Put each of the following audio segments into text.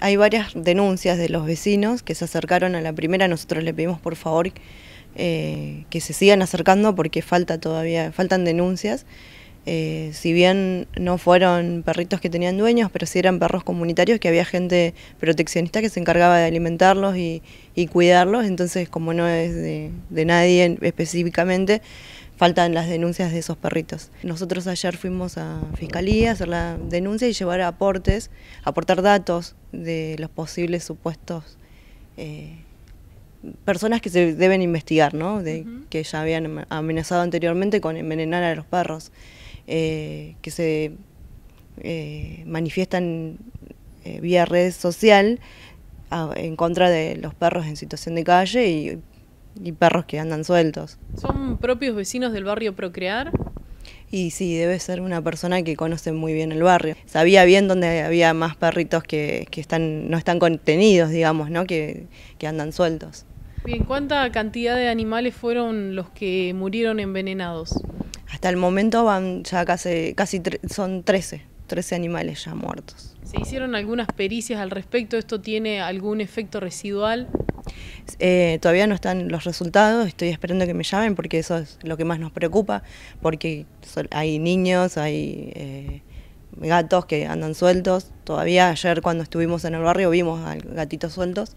Hay varias denuncias de los vecinos que se acercaron a la primera, nosotros le pedimos por favor eh, que se sigan acercando porque falta todavía, faltan denuncias. Eh, si bien no fueron perritos que tenían dueños, pero sí eran perros comunitarios que había gente proteccionista que se encargaba de alimentarlos y, cuidarlos, entonces como no es de nadie específicamente, faltan las denuncias de esos perritos. Nosotros ayer fuimos a Fiscalía a hacer la denuncia y llevar aportes, aportar datos de los posibles supuestos eh, personas que se deben investigar, ¿no? De, que ya habían amenazado anteriormente con envenenar a los perros, eh, que se eh, manifiestan vía red social ah, en contra de los perros en situación de calle y y perros que andan sueltos. ¿Son propios vecinos del barrio Procrear? Y sí, debe ser una persona que conoce muy bien el barrio. Sabía bien dónde había más perritos que, están, no están contenidos, digamos, ¿no? que, andan sueltos. Bien, ¿cuánta cantidad de animales fueron los que murieron envenenados? Hasta el momento van ya casi, casi son 13, 13 animales ya muertos. ¿Se hicieron algunas pericias al respecto? ¿Esto tiene algún efecto residual? Eh, todavía no están los resultados, estoy esperando que me llamen porque eso es lo que más nos preocupa, porque hay niños, hay eh, gatos que andan sueltos. Todavía ayer cuando estuvimos en el barrio vimos a gatitos sueltos.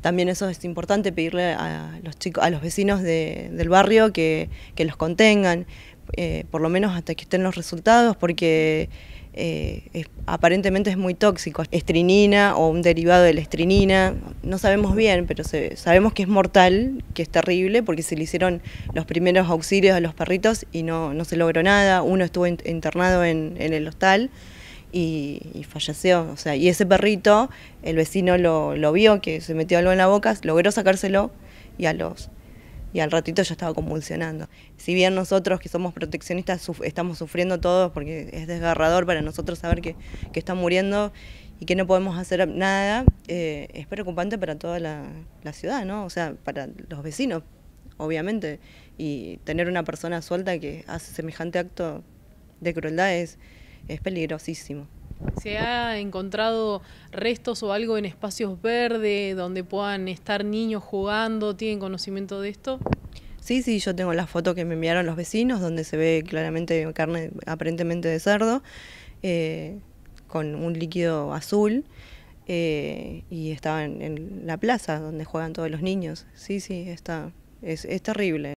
También eso es importante pedirle a los chicos, a los vecinos del barrio que los contengan, eh, por lo menos hasta que estén los resultados, porque eh, aparentemente es muy tóxico. Estrinina o un derivado de la estrinina, no sabemos bien, pero sabemos que es mortal, que es terrible, porque se le hicieron los primeros auxilios a los perritos y no, se logró nada. Uno estuvo internado en, el hostal. Y, falleció, o sea, y ese perrito, el vecino lo, lo vio, que se metió algo en la boca, logró sacárselo y a los y al ratito ya estaba convulsionando. Si bien nosotros que somos proteccionistas estamos sufriendo todos porque es desgarrador para nosotros saber que, que está muriendo y que no podemos hacer nada, eh, es preocupante para toda la, ciudad, ¿no? O sea, para los vecinos, obviamente. Y tener una persona suelta que hace semejante acto de crueldad es peligrosísimo. ¿Se ha encontrado restos o algo en espacios verdes donde puedan estar niños jugando? ¿Tienen conocimiento de esto? Sí, sí, yo tengo la foto que me enviaron los vecinos, donde se ve claramente carne aparentemente de cerdo, eh, con un líquido azul, eh, y estaban en la plaza donde juegan todos los niños. Sí, sí, está, es terrible.